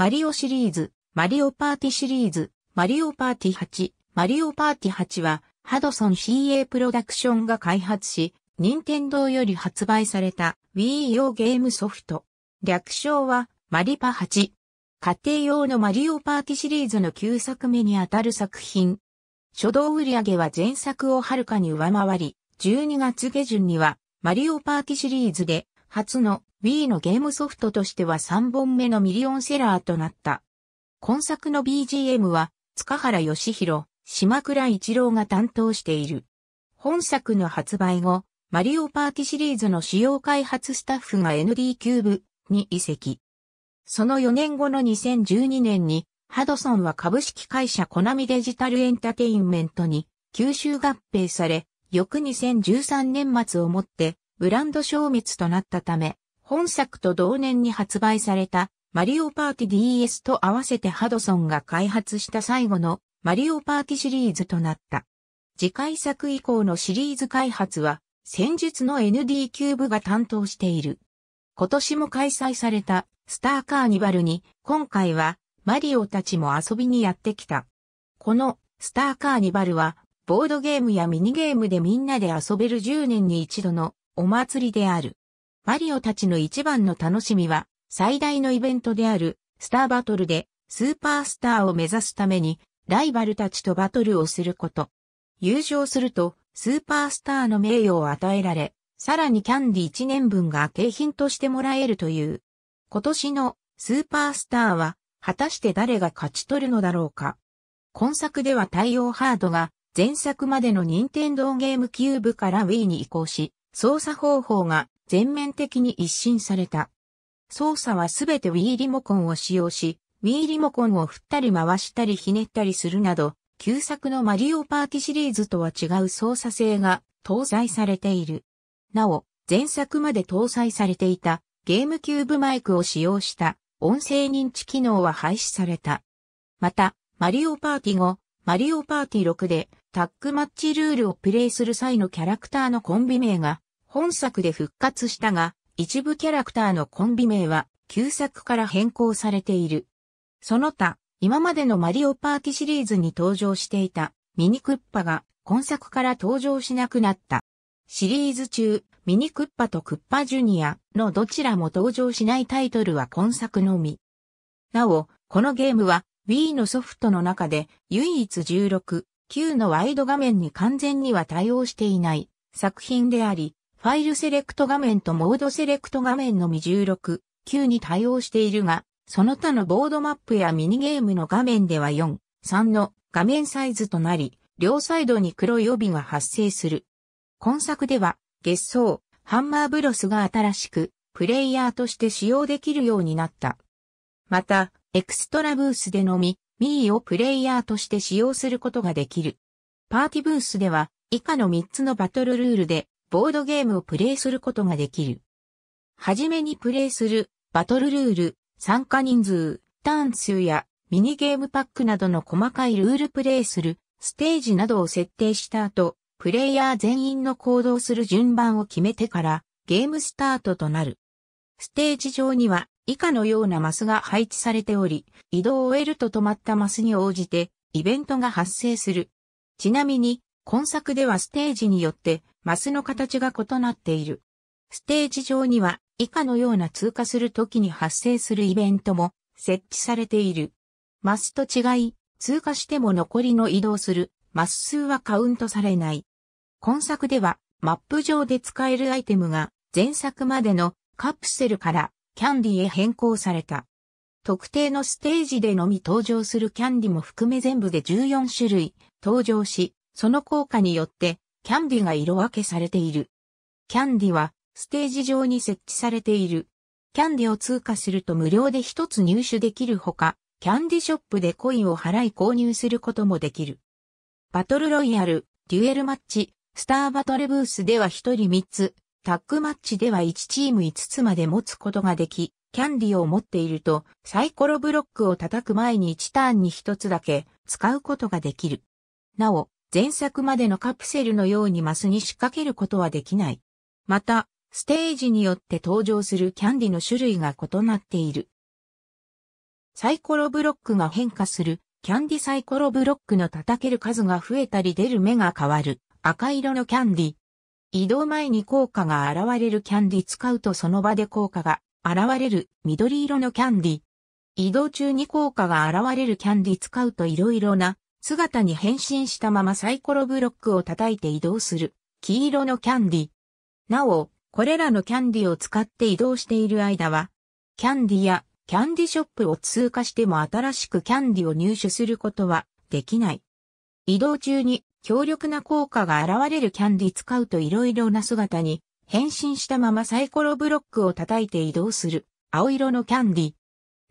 マリオシリーズ、マリオパーティシリーズ、マリオパーティ8、マリオパーティ8は、ハドソン CA プロダクションが開発し、任天堂より発売された Wii 用ゲームソフト。略称は、マリパ8。家庭用のマリオパーティシリーズの9作目にあたる作品。初動売上は前作をはるかに上回り、12月下旬には、マリオパーティシリーズで、初の Wii のゲームソフトとしては3本目のミリオンセラーとなった。今作の BGM は、塚原義弘、島倉一郎が担当している。本作の発売後、マリオパーティシリーズの主要開発スタッフが ND キューブに移籍。その4年後の2012年に、ハドソンは株式会社コナミデジタルエンタテインメントに吸収合併され、翌2013年末をもってブランド消滅となったため、本作と同年に発売されたマリオパーティ DS と合わせてハドソンが開発した最後のマリオパーティシリーズとなった。次回作以降のシリーズ開発は戦術の ND キューブが担当している。今年も開催されたスターカーニバルに今回はマリオたちも遊びにやってきた。このスターカーニバルはボードゲームやミニゲームでみんなで遊べる10年に一度のお祭りである。マリオたちの一番の楽しみは、最大のイベントである、スターバトルで、スーパースターを目指すために、ライバルたちとバトルをすること。優勝すると、スーパースターの名誉を与えられ、さらにキャンディ1年分が景品としてもらえるという。今年のスーパースターは、果たして誰が勝ち取るのだろうか。今作では対応ハードが、前作までの任天堂ゲームキューブから Wii に移行し、操作方法が全面的に一新された。操作はすべて Wii リモコンを使用し、Wii リモコンを振ったり回したりひねったりするなど、旧作のマリオパーティシリーズとは違う操作性が搭載されている。なお、前作まで搭載されていたゲームキューブマイクを使用した音声認知機能は廃止された。また、マリオパーティ5、マリオパーティ6でタッグマッチルールをプレイする際のキャラクターのコンビ名が本作で復活したが、一部キャラクターのコンビ名は、旧作から変更されている。その他、今までのマリオパーティシリーズに登場していたミニクッパが今作から登場しなくなった。シリーズ中、ミニクッパとクッパジュニアのどちらも登場しないタイトルは今作のみ。なお、このゲームは Wii のソフトの中で唯一16、9のワイド画面に完全には対応していない作品であり、ファイルセレクト画面とモードセレクト画面のみ16、9に対応しているが、その他のボードマップやミニゲームの画面では4、3の画面サイズとなり、両サイドに黒い帯が発生する。今作では、月層、ハンマーブロスが新しく、プレイヤーとして使用できるようになった。また、エクストラブースでのみ、ミーをプレイヤーとして使用することができる。パーティブースでは、以下の3つのバトルルールで、ボードゲームをプレイすることができる。はじめにプレイする、バトルルール、参加人数、ターン数やミニゲームパックなどの細かいルールプレイする、ステージなどを設定した後、プレイヤー全員の行動する順番を決めてからゲームスタートとなる。ステージ上には以下のようなマスが配置されており、移動を終えると止まったマスに応じてイベントが発生する。ちなみに今作ではステージによってマスの形が異なっている。ステージ上には以下のような通過する時に発生するイベントも設置されている。マスと違い、通過しても残りの移動するマス数はカウントされない。今作ではマップ上で使えるアイテムが前作までのカプセルからキャンディへ変更された。特定のステージでのみ登場するキャンディも含め全部で14種類登場し、その効果によって、キャンディが色分けされている。キャンディは、ステージ上に設置されている。キャンディを通過すると無料で一つ入手できるほか、キャンディショップでコインを払い購入することもできる。バトルロイヤル、デュエルマッチ、スターバトルブースでは一人三つ、タッグマッチでは一チーム五つまで持つことができ、キャンディを持っているとサイコロブロックを叩く前に一ターンに一つだけ使うことができる。なお、前作までのカプセルのようにマスに仕掛けることはできない。また、ステージによって登場するキャンディの種類が異なっている。サイコロブロックが変化する、キャンディサイコロブロックの叩ける数が増えたり出る目が変わる、赤色のキャンディ。移動前に効果が現れるキャンディ使うとその場で効果が現れる緑色のキャンディ。移動中に効果が現れるキャンディ使うと色々な姿に変身したままサイコロブロックを叩いて移動する、黄色のキャンディ。なお、これらのキャンディを使って移動している間は、キャンディやキャンディショップを通過しても新しくキャンディを入手することはできない。移動中に強力な効果が現れるキャンディ使うといろいろな姿に変身したままサイコロブロックを叩いて移動する青色のキャンディ。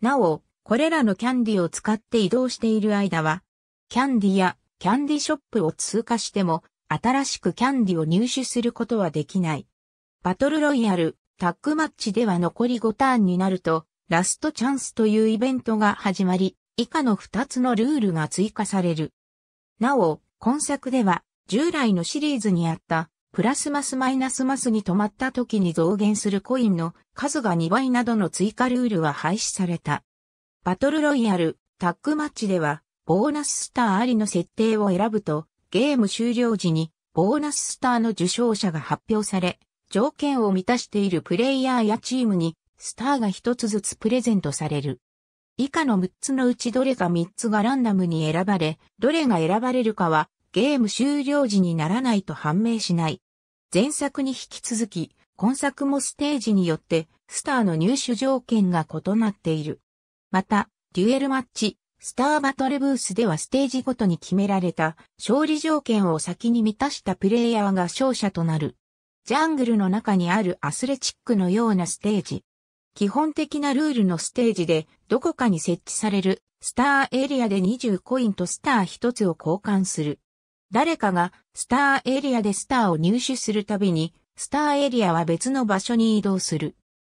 なお、これらのキャンディを使って移動している間はキャンディやキャンディショップを通過しても、新しくキャンディを入手することはできない。バトルロイヤル、タッグマッチでは残り5ターンになると、ラストチャンスというイベントが始まり、以下の2つのルールが追加される。なお、今作では、従来のシリーズにあった、プラスマスマイナスマスに止まった時に増減するコインの数が2倍などの追加ルールは廃止された。バトルロイヤル、タッグマッチでは、ボーナススターありの設定を選ぶと、ゲーム終了時にボーナススターの受賞者が発表され、条件を満たしているプレイヤーやチームにスターが一つずつプレゼントされる。以下の6つのうちどれか3つがランダムに選ばれ、どれが選ばれるかはゲーム終了時にならないと判明しない。前作に引き続き、今作もステージによってスターの入手条件が異なっている。また、デュエルマッチ、スターバトルブースではステージごとに決められた勝利条件を先に満たしたプレイヤーが勝者となる。ジャングルの中にあるアスレチックのようなステージ。基本的なルールのステージでどこかに設置されるスターエリアで20コインとスター1つを交換する。誰かがスターエリアでスターを入手するたびにスターエリアは別の場所に移動する。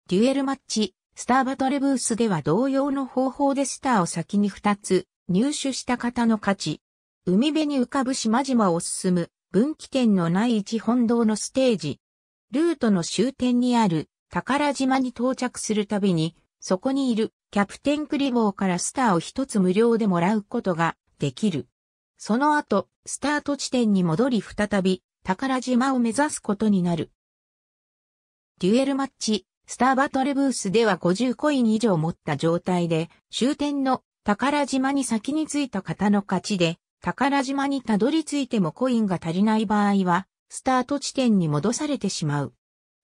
デュエルマッチスターバトレブースでは同様の方法でスターを先に2つ入手した方の勝ち。海辺に浮かぶ島々を進む分岐点のない一本堂のステージ。ルートの終点にある宝島に到着するたびに、そこにいるキャプテンクリボーからスターを一つ無料でもらうことができる。その後、スタート地点に戻り再び宝島を目指すことになる。デュエルマッチ、スターバトルブースでは50コイン以上持った状態で、終点の宝島に先に着いた方の勝ちで、宝島にたどり着いてもコインが足りない場合は、スタート地点に戻されてしまう。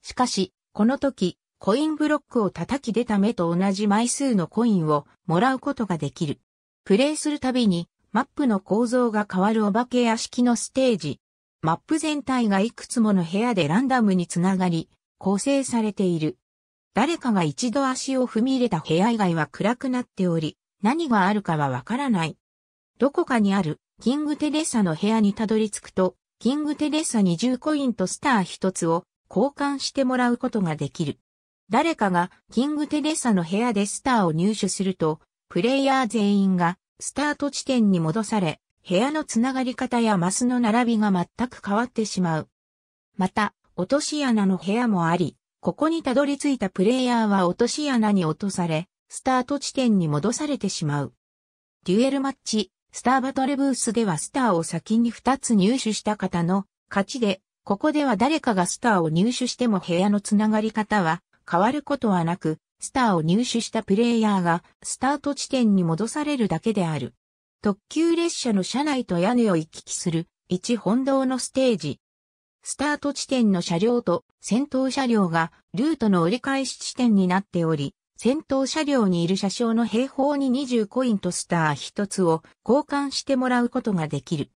しかし、この時、コインブロックを叩き出た目と同じ枚数のコインをもらうことができる。プレイするたびに、マップの構造が変わるお化け屋敷のステージ。マップ全体がいくつもの部屋でランダムにつながり、構成されている。誰かが一度足を踏み入れた部屋以外は暗くなっており、何があるかはわからない。どこかにある、キングテレッサの部屋にたどり着くと、キングテレッサ20コインとスター1つを交換してもらうことができる。誰かがキングテレッサの部屋でスターを入手すると、プレイヤー全員がスタート地点に戻され、部屋のつながり方やマスの並びが全く変わってしまう。また、落とし穴の部屋もあり、ここにたどり着いたプレイヤーは落とし穴に落とされ、スタート地点に戻されてしまう。デュエルマッチ、スターバトルブースではスターを先に2つ入手した方の勝ちで、ここでは誰かがスターを入手しても部屋のつながり方は変わることはなく、スターを入手したプレイヤーがスタート地点に戻されるだけである。特急列車の車内と屋根を行き来する一本堂のステージ、スタート地点の車両と先頭車両がルートの折り返し地点になっており、先頭車両にいる車掌の平方に20コインとスター1つを交換してもらうことができる。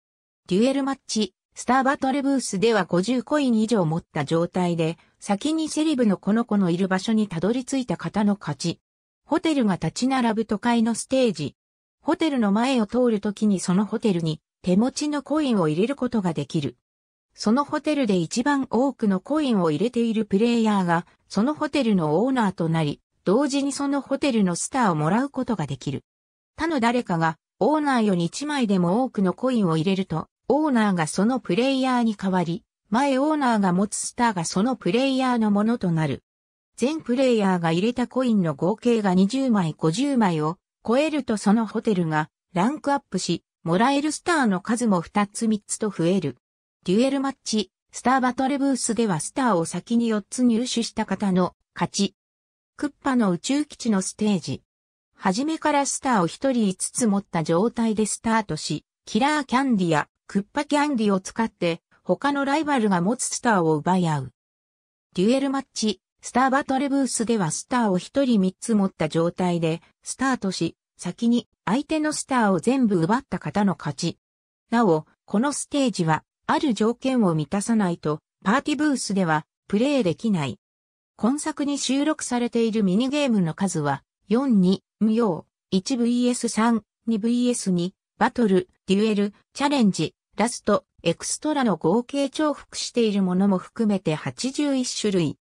デュエルマッチ、スターバトルブースでは50コイン以上持った状態で、先にセリブのこの子のいる場所にたどり着いた方の勝ち。ホテルが立ち並ぶ都会のステージ。ホテルの前を通るときにそのホテルに手持ちのコインを入れることができる。そのホテルで一番多くのコインを入れているプレイヤーが、そのホテルのオーナーとなり、同時にそのホテルのスターをもらうことができる。他の誰かが、オーナーより1枚でも多くのコインを入れると、オーナーがそのプレイヤーに代わり、前オーナーが持つスターがそのプレイヤーのものとなる。全プレイヤーが入れたコインの合計が20枚50枚を超えるとそのホテルがランクアップし、もらえるスターの数も2つ3つと増える。デュエルマッチ、スターバトルブースではスターを先に4つ入手した方の勝ち。クッパの宇宙基地のステージ。はじめからスターを1人5つ持った状態でスタートし、キラーキャンディやクッパキャンディを使って他のライバルが持つスターを奪い合う。デュエルマッチ、スターバトルブースではスターを1人3つ持った状態でスタートし、先に相手のスターを全部奪った方の勝ち。なお、このステージはある条件を満たさないと、パーティブースではプレイできない。今作に収録されているミニゲームの数は、4に、無用、1vs3、2vs2、バトル、デュエル、チャレンジ、ラスト、エクストラの合計重複しているものも含めて81種類。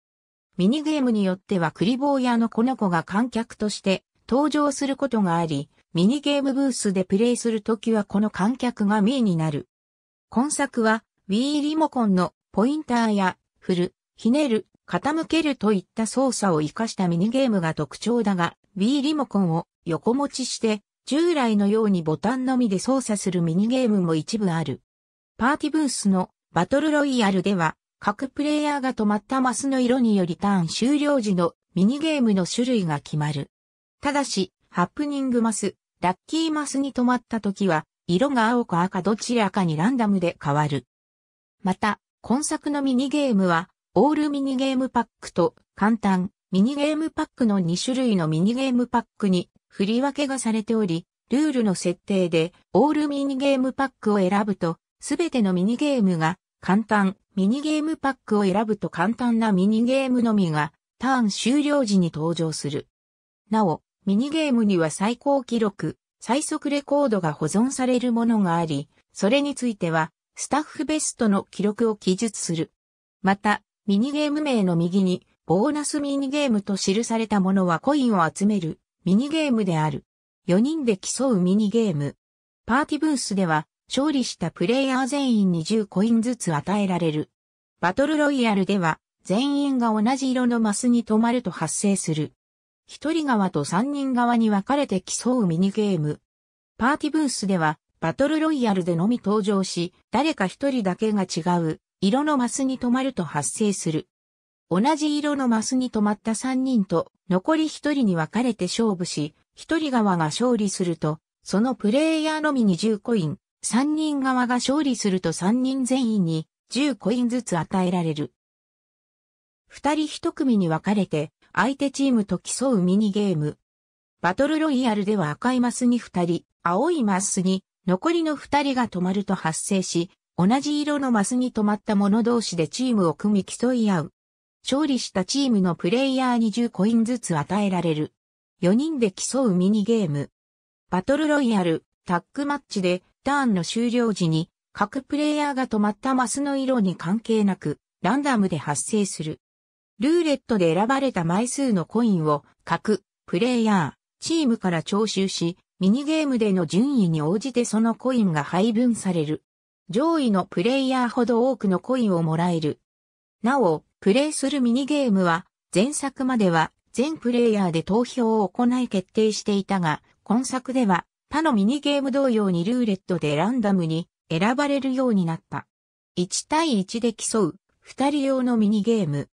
ミニゲームによってはクリボー屋の子の子が観客として登場することがあり、ミニゲームブースでプレイするときはこの観客がミーになる。今作は Wii リモコンのポインターや振る、ひねる、傾けるといった操作を活かしたミニゲームが特徴だが Wii リモコンを横持ちして従来のようにボタンのみで操作するミニゲームも一部ある。パーティブースのバトルロイヤルでは各プレイヤーが止まったマスの色によりターン終了時のミニゲームの種類が決まる。ただし、ハプニングマス、ラッキーマスに止まった時は色が青か赤どちらかにランダムで変わる。また、今作のミニゲームは、オールミニゲームパックと簡単ミニゲームパックの2種類のミニゲームパックに振り分けがされており、ルールの設定でオールミニゲームパックを選ぶと、すべてのミニゲームが簡単ミニゲームパックを選ぶと簡単なミニゲームのみがターン終了時に登場する。なお、ミニゲームには最高記録最速レコードが保存されるものがあり、それについては、スタッフベストの記録を記述する。また、ミニゲーム名の右に、ボーナスミニゲームと記されたものはコインを集めるミニゲームである。4人で競うミニゲーム。パーティブースでは、勝利したプレイヤー全員に10コインずつ与えられる。バトルロイヤルでは、全員が同じ色のマスに止まると発生する。一人側と三人側に分かれて競うミニゲーム。パーティブースでは、バトルロイヤルでのみ登場し、誰か一人だけが違う、色のマスに止まると発生する。同じ色のマスに止まった三人と、残り一人に分かれて勝負し、一人側が勝利すると、そのプレイヤーのみに10コイン、三人側が勝利すると三人全員に10コインずつ与えられる。二人一組に分かれて、相手チームと競うミニゲーム。バトルロイヤルでは赤いマスに2人、青いマスに残りの2人が止まると発生し、同じ色のマスに止まった者同士でチームを組み競い合う。勝利したチームのプレイヤーに10コインずつ与えられる。4人で競うミニゲーム。バトルロイヤル、タックマッチでターンの終了時に各プレイヤーが止まったマスの色に関係なくランダムで発生する。ルーレットで選ばれた枚数のコインを各プレイヤー、チームから徴収し、ミニゲームでの順位に応じてそのコインが配分される。上位のプレイヤーほど多くのコインをもらえる。なお、プレイするミニゲームは、前作までは全プレイヤーで投票を行い決定していたが、今作では他のミニゲーム同様にルーレットでランダムに選ばれるようになった。1対1で競う2人用のミニゲーム、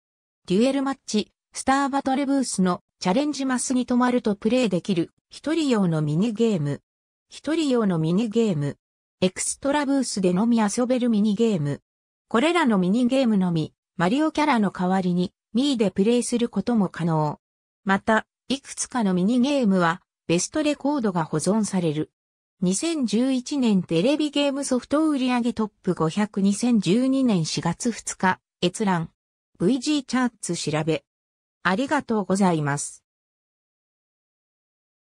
デュエルマッチ、スターバトルブースのチャレンジマスに止まるとプレイできる一人用のミニゲーム。一人用のミニゲーム。エクストラブースでのみ遊べるミニゲーム。これらのミニゲームのみ、マリオキャラの代わりにミーでプレイすることも可能。また、いくつかのミニゲームはベストレコードが保存される。2011年テレビゲームソフト売上トップ5002012年4月2日、閲覧。VG チャーツ調べ。ありがとうございます。